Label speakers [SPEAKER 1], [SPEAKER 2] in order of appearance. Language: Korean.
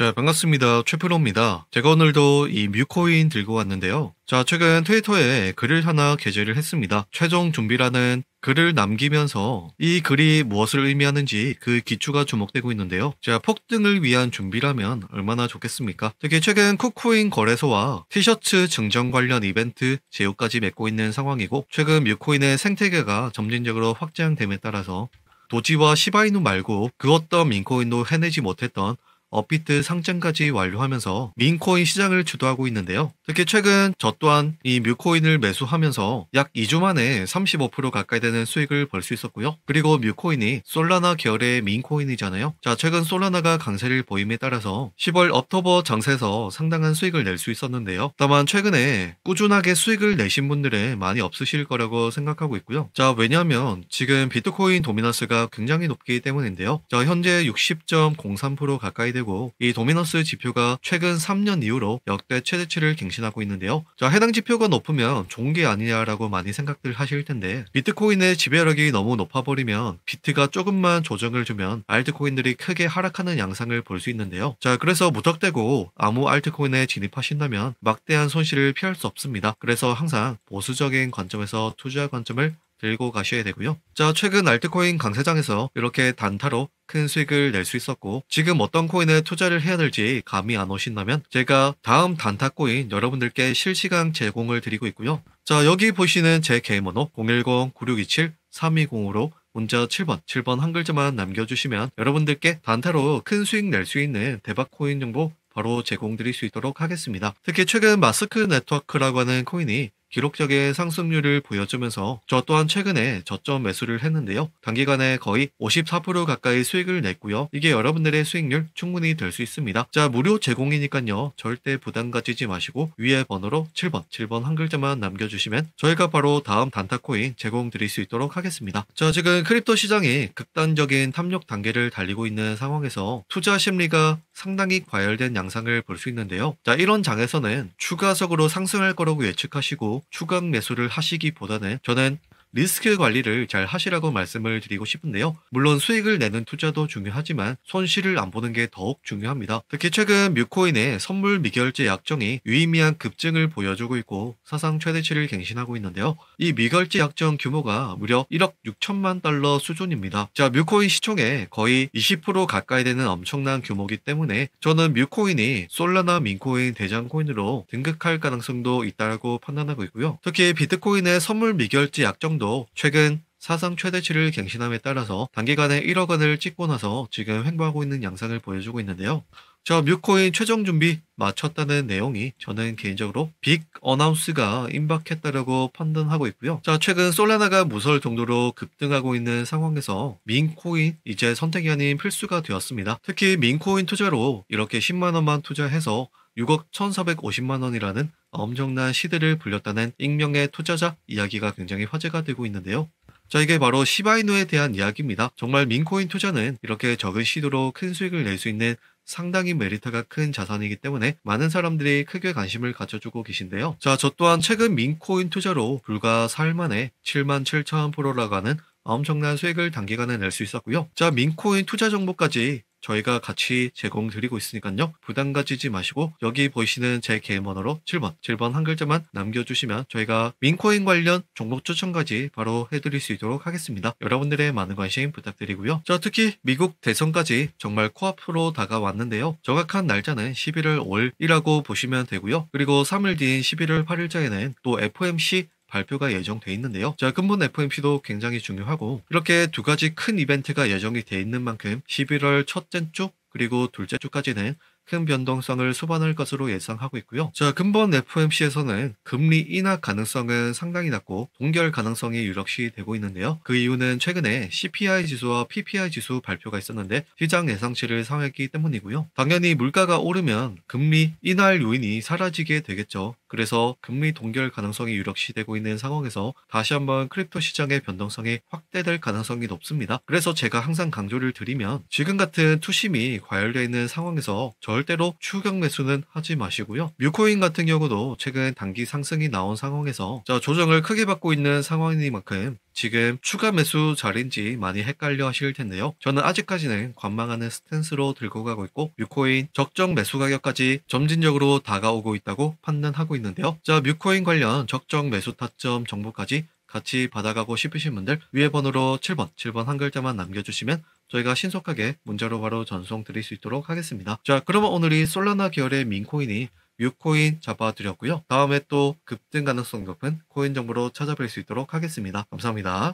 [SPEAKER 1] 자, 반갑습니다. 최프로입니다. 제가 오늘도 이 뮤코인 들고 왔는데요. 자, 최근 트위터에 글을 하나 게재를 했습니다. 최종 좀비라는 글을 남기면서 이 글이 무엇을 의미하는지 그 기초가 주목되고 있는데요. 자, 폭등을 위한 준비라면 얼마나 좋겠습니까? 특히 최근 쿠코인 거래소와 티셔츠 증정 관련 이벤트 제휴까지 맺고 있는 상황이고 최근 뮤코인의 생태계가 점진적으로 확장됨에 따라서 도지와 시바이누 말고 그 어떤 민코인도 해내지 못했던 업비트 상장까지 완료하면서 민코인 시장을 주도하고 있는데요. 특히 최근 저 또한 이 뮤코인을 매수하면서 약 2주 만에 35% 가까이 되는 수익을 벌 수 있었고요. 그리고 뮤코인이 솔라나 계열의 민코인이잖아요. 자, 최근 솔라나가 강세를 보임에 따라서 10월 업토버 장세에서 상당한 수익을 낼 수 있었는데요. 다만 최근에 꾸준하게 수익을 내신 분들은 많이 없으실 거라고 생각하고 있고요. 자, 왜냐하면 지금 비트코인 도미너스가 굉장히 높기 때문인데요. 자, 현재 60.03% 가까이 되고 이 도미너스 지표가 최근 3년 이후로 역대 최대치를 갱신 대신하고 있는데요. 자, 해당 지표가 높으면 좋은 게 아니냐라고 많이 생각들 하실 텐데 비트코인의 지배력이 너무 높아버리면 비트가 조금만 조정을 주면 알트코인들이 크게 하락하는 양상을 볼 수 있는데요. 자, 그래서 무턱대고 아무 알트코인에 진입하신다면 막대한 손실을 피할 수 없습니다. 그래서 항상 보수적인 관점에서 투자 관점을 들고 가셔야 되고요. 자, 최근 알트코인 강세장에서 이렇게 단타로 큰 수익을 낼 수 있었고 지금 어떤 코인에 투자를 해야 될지 감이 안 오신다면 제가 다음 단타 코인 여러분들께 실시간 제공을 드리고 있고요. 자, 여기 보시는 제 개인번호 010-9627-3205으로 문자 7번, 7번 한 글자만 남겨주시면 여러분들께 단타로 큰 수익 낼 수 있는 대박 코인 정보 바로 제공드릴 수 있도록 하겠습니다. 특히 최근 마스크 네트워크라고 하는 코인이 기록적인 상승률을 보여주면서 저 또한 최근에 저점 매수를 했는데요. 단기간에 거의 54% 가까이 수익을 냈고요. 이게 여러분들의 수익률 충분히 될 수 있습니다. 자 무료 제공이니까요. 절대 부담 가지지 마시고 위에 번호로 7번 7번 한 글자만 남겨주시면 저희가 바로 다음 단타코인 제공 드릴 수 있도록 하겠습니다. 자 지금 크립토 시장이 극단적인 탐욕 단계를 달리고 있는 상황에서 투자 심리가 상당히 과열된 양상을 볼 수 있는데요. 자, 이런 장에서는 추가적으로 상승할 거라고 예측하시고 추가 매수를 하시기보다는 저는 리스크 관리를 잘 하시라고 말씀을 드리고 싶은데요. 물론 수익을 내는 투자도 중요하지만 손실을 안 보는 게 더욱 중요합니다. 특히 최근 뮤코인의 선물 미결제 약정이 유의미한 급증을 보여주고 있고 사상 최대치를 갱신하고 있는데요. 이 미결제 약정 규모가 무려 1억 6천만 달러 수준입니다. 자, 뮤코인 시총에 거의 20% 가까이 되는 엄청난 규모이기 때문에 저는 뮤코인이 솔라나 민코인 대장코인으로 등극할 가능성도 있다고 판단하고 있고요. 특히 비트코인의 선물 미결제 약정 시장도 최근 사상 최대치를 갱신함에 따라서 단기간에 1억 원을 찍고 나서 지금 횡보하고 있는 양상을 보여주고 있는데요. 저 뮤코인 최종 준비 마쳤다는 내용이 저는 개인적으로 빅 어나운스가 임박했다라고 판단하고 있고요. 자, 최근 솔라나가 무서울 정도로 급등하고 있는 상황에서 민코인 이제 선택이 아닌 필수가 되었습니다. 특히 민코인 투자로 이렇게 10만 원만 투자해서 6억 1,450만 원이라는 엄청난 시대를 불렸다는 익명의 투자자 이야기가 굉장히 화제가 되고 있는데요. 자, 이게 바로 시바이누에 대한 이야기입니다. 정말 민코인 투자는 이렇게 적은 시도로 큰 수익을 낼 수 있는 상당히 메리트가 큰 자산이기 때문에 많은 사람들이 크게 관심을 가져주고 계신데요. 자, 저 또한 최근 민코인 투자로 불과 4일 만에 7만 7천 프로라고 하는 엄청난 수익을 단기간에 낼 수 있었고요. 자, 민코인 투자 정보까지 저희가 같이 제공드리고 있으니까요. 부담 가지지 마시고 여기 보이시는 제개인번호로 7번, 7번 한 글자만 남겨주시면 저희가 민코인 관련 종목 추천까지 바로 해드릴 수 있도록 하겠습니다. 여러분들의 많은 관심 부탁드리고요. 자, 특히 미국 대선까지 정말 코앞으로 다가왔는데요. 정확한 날짜는 11월 5일이라고 보시면 되고요. 그리고 3일 뒤인 11월 8일자에는 또 FOMC 발표가 예정돼 있는데요. 자, 근본 f m c 도 굉장히 중요하고 이렇게 두 가지 큰 이벤트가 예정이 돼 있는 만큼 11월 첫째 주 그리고 둘째 주까지는 큰 변동성을 수반할 것으로 예상하고 있고요. 자, 근본 FOMC에서는 금리 인하 가능성은 상당히 낮고 동결 가능성이 유력시 되고 있는데요. 그 이유는 최근에 CPI 지수와 PPI 지수 발표가 있었는데 시장 예상치를 상회했기 때문이고요. 당연히 물가가 오르면 금리 인하 요인이 사라지게 되겠죠. 그래서 금리 동결 가능성이 유력시되고 있는 상황에서 다시 한번 크립토 시장의 변동성이 확대될 가능성이 높습니다. 그래서 제가 항상 강조를 드리면 지금 같은 투심이 과열되어 있는 상황에서 절대로 추격 매수는 하지 마시고요. 뮤코인 같은 경우도 최근 단기 상승이 나온 상황에서 조정을 크게 받고 있는 상황이니만큼 지금 추가 매수 자리인지 많이 헷갈려 하실 텐데요. 저는 아직까지는 관망하는 스탠스로 들고 가고 있고 뮤코인 적정 매수 가격까지 점진적으로 다가오고 있다고 판단하고 있는데요. 자, 뮤코인 관련 적정 매수 타점 정보까지 같이 받아가고 싶으신 분들 위에 번호로 7번, 7번 한 글자만 남겨주시면 저희가 신속하게 문자로 바로 전송 드릴 수 있도록 하겠습니다. 자, 그러면 오늘이 솔라나 계열의 민코인이 6코인 잡아드렸고요. 다음에 또 급등 가능성 높은 코인 정보로 찾아뵐 수 있도록 하겠습니다. 감사합니다.